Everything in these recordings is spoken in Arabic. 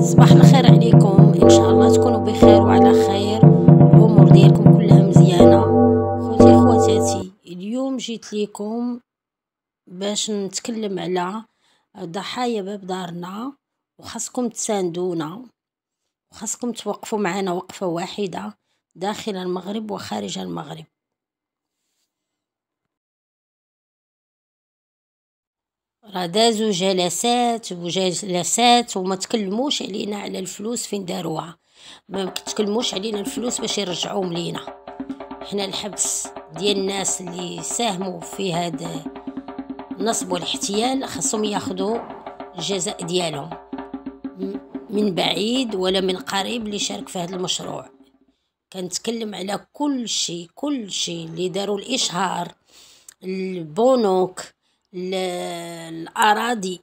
صباح الخير عليكم ان شاء الله تكونوا بخير وعلى خير الامور ديالكم كلها مزيانه خوتي خواتاتي اليوم جيت ليكم باش نتكلم على ضحايا باب دارنا وخاصكم تساندونا وخاصكم توقفوا معنا وقفه واحده داخل المغرب وخارج المغرب راه دازو جلسات وجلسات وما تكلموش علينا على الفلوس فين داروها ما تكلموش علينا الفلوس باش يرجعوهم لينا حنا الحبس ديال الناس اللي ساهموا في هذا النصب والاحتيال خاصهم ياخذوا الجزاء ديالهم من بعيد ولا من قريب اللي شارك في هذا المشروع كنتكلم على كل شيء كل شيء اللي داروا الاشهار البنوك الأراضي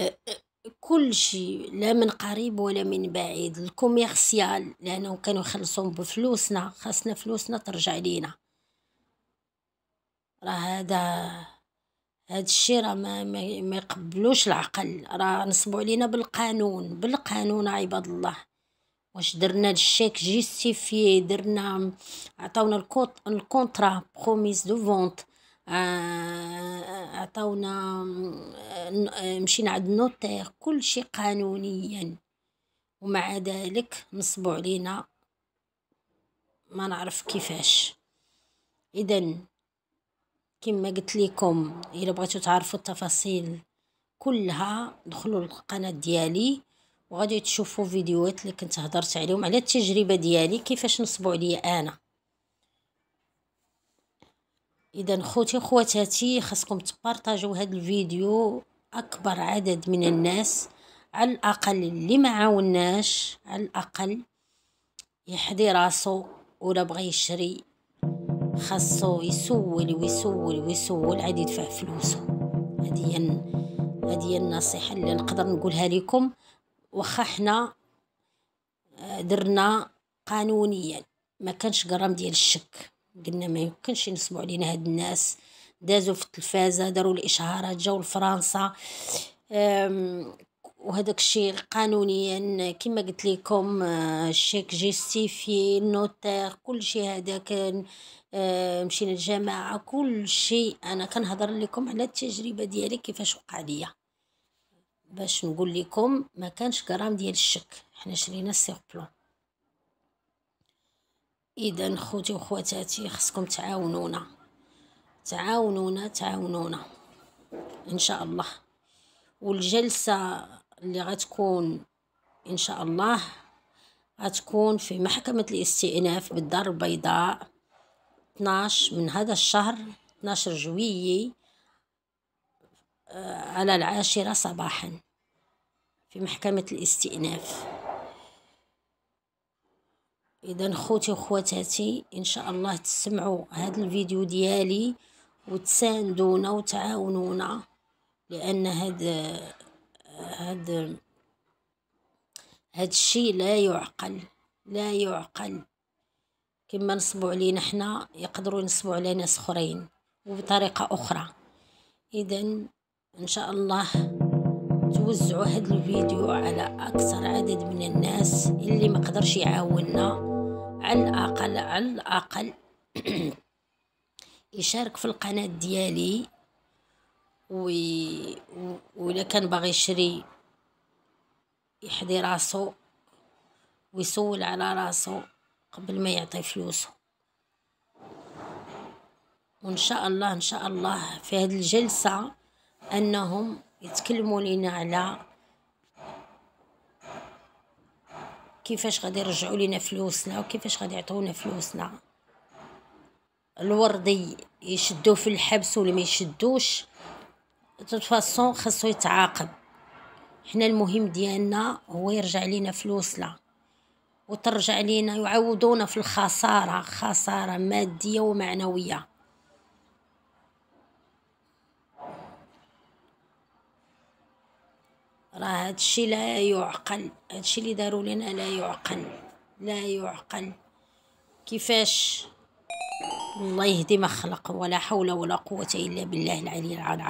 كل شيء لا من قريب ولا من بعيد الكوميرسيال لانه كانوا يخلصون بفلوسنا خاصنا فلوسنا ترجع لينا راه هذا هاد الشيء راه ما, ما يقبلوش العقل راه نصبوا علينا بالقانون بالقانون عباد الله واش درنا الشيك جيستيفي درنا عطاونا الكونترا بروميس دو فونت آه، عطاونا آه، مشينا عند النوتير كل شيء قانونيا ومع ذلك نصبوا علينا ما نعرف كيفاش اذا كما قلت لكم الا بغيتو تعرفوا التفاصيل كلها دخلوا القناه ديالي وغادي تشوفوا فيديوهات اللي كنت هضرت عليهم على التجربه ديالي كيفاش نصبوا عليا انا اذا خوتي خواتاتي خاصكم تبارطاجيو هذا الفيديو اكبر عدد من الناس على الاقل اللي ما عاوناش على الاقل يحدي راسو ولا بغى يشري خاصو يسول ويسول ويسول عاد يدفع فلوسه هذه هذه النصيحه اللي نقدر نقولها لكم واخا حنا آه، درنا قانونيا ما كانش غرام ديال الشك قلنا ما يمكنش نسمعوا علينا هاد الناس دازوا في التلفازه داروا الاشهارات جاو لفرنسا وهذاك الشيء قانونيا كما قلت لكم الشيك آه، جيستيفي النوتير كل شيء كان آه، مشينا الجامعه كل شيء انا كنهضر لكم على التجربه ديالي كيفاش وقع ليا باش نقول لكم ما كانش غرام ديال الشك حنا شرينا السيغ بلون اذا خوتي وخواتاتي خصكم تعاونونا تعاونونا تعاونونا ان شاء الله والجلسه اللي غتكون ان شاء الله غتكون في محكمه الاستئناف بالدار البيضاء 12 من هذا الشهر 12 جويي آه، على العاشرة صباحا في محكمة الاستئناف اذا خوتي وخواتاتي ان شاء الله تسمعوا هذا الفيديو ديالي وتساندونا وتعاونونا لان هذا هذا هذا الشيء لا يعقل لا يعقل كما نصبوا علينا حنا يقدروا ينصبوا على ناس اخرين وبطريقه اخرى اذا ان شاء الله توزعوا هذا الفيديو على اكثر عدد من الناس اللي ما قدرش يعاوننا على الأقل على الأقل يشارك في القناة ديالي وي ولا كان باغي يشري يحدي راسو ويسول على راسو قبل ما يعطي فلوسه وان شاء الله ان شاء الله في هذه الجلسة انهم يتكلموا لنا على كيفاش غادي يرجعوا لينا فلوسنا وكيفاش غادي يعطونا فلوسنا الوردي يشدو في الحبس ولا ما يشدوش تتفاصون خاصو يتعاقب حنا المهم ديالنا هو يرجع لينا فلوسنا وترجع لينا يعوضونا في الخساره خساره ماديه ومعنويه راه هادشي لا يعقل هادشي اللي داروا لنا لا يعقل لا يعقل كيفاش الله يهدي ما خلق ولا حول ولا قوة إلا بالله العلي العظيم